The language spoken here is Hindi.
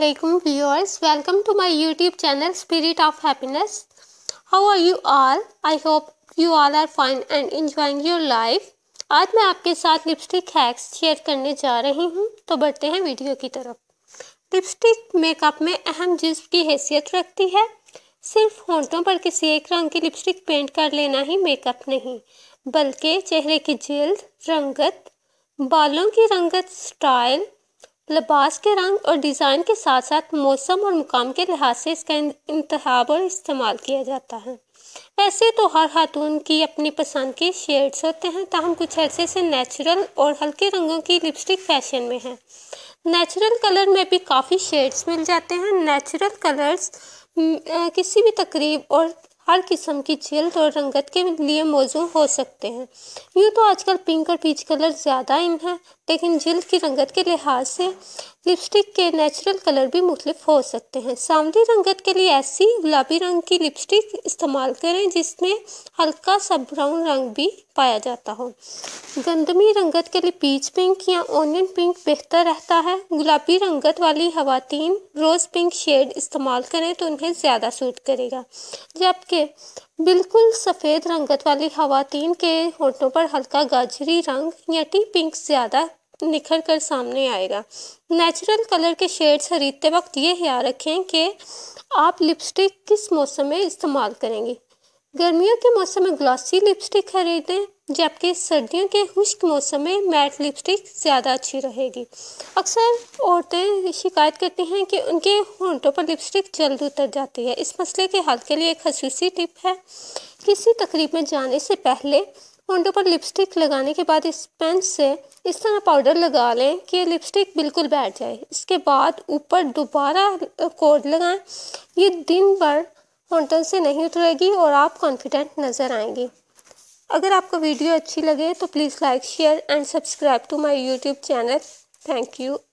Assalamualaikum viewers, welcome to my YouTube channel Spirit of Happiness. How are you all? I hope you all are fine and enjoying your life. आज मैं आपके साथ लिपस्टिक हैक्स शेयर करने जा रही हूँ तो बढ़ते हैं वीडियो की तरफ लिपस्टिक मेकअप में अहम जिस्म की हैसियत रखती है सिर्फ होंठों पर किसी एक रंग की लिपस्टिक पेंट कर लेना ही मेकअप नहीं बल्कि चेहरे की जल्द रंगत बालों की रंगत स्टाइल लिबास के रंग और डिज़ाइन के साथ साथ मौसम और मुकाम के लिहाज से इसका इंतहाब और इस्तेमाल किया जाता है ऐसे तो हर खातून की अपनी पसंद के शेड्स होते हैं तहम कुछ ऐसे से नेचुरल और हल्के रंगों की लिपस्टिक फैशन में हैं नेचुरल कलर में भी काफ़ी शेड्स मिल जाते हैं नेचुरल कलर्स किसी भी तकरीब और हर किस्म की छेल और रंगत के लिए मौजू हो सकते हैं यूँ तो आजकल पिंक और पीच कलर ज़्यादा इन हैं लेकिन जल्द की रंगत के लिहाज से लिपस्टिक के नेचुरल कलर भी मुख्तफ हो सकते हैं सामरी रंगत के लिए ऐसी गुलाबी रंग की लिपस्टिक इस्तेमाल करें जिसमें हल्का सा ब्राउन रंग भी पाया जाता हो गंदमी रंगत के लिए पीच पिंक या ओनियन पिंक बेहतर रहता है गुलाबी रंगत वाली खातन रोज़ पिंक शेड इस्तेमाल करें तो उन्हें ज़्यादा सूट करेगा जबकि बिल्कुल सफ़ेद रंगत वाली खातन के होठों पर हल्का गाजरी रंग या टी पिंक ज़्यादा निखर कर सामने आएगा नेचुरल कलर के शेड्स खरीदते वक्त ये ख्याल रखें कि आप लिपस्टिक किस मौसम में इस्तेमाल करेंगे गर्मियों के मौसम में ग्लॉसी लिपस्टिक खरीदें जबकि सर्दियों के खुश्क मौसम में मैट लिपस्टिक ज़्यादा अच्छी रहेगी अक्सर औरतें शिकायत करती हैं कि उनके होंठों पर लिपस्टिक जल्द उतर जाती है इस मसले के हल के लिए एक खसूसी टिप है किसी तकरीब में जाने से पहले होंडों पर लिपस्टिक लगाने के बाद इस पेन से इस तरह पाउडर लगा लें कि लिपस्टिक बिल्कुल बैठ जाए इसके बाद ऊपर दोबारा कोड लगाएं ये दिन भर होंडों से नहीं उतरेगी और आप कॉन्फिडेंट नज़र आएंगी अगर आपको वीडियो अच्छी लगे तो please like share and subscribe to my YouTube channel thank you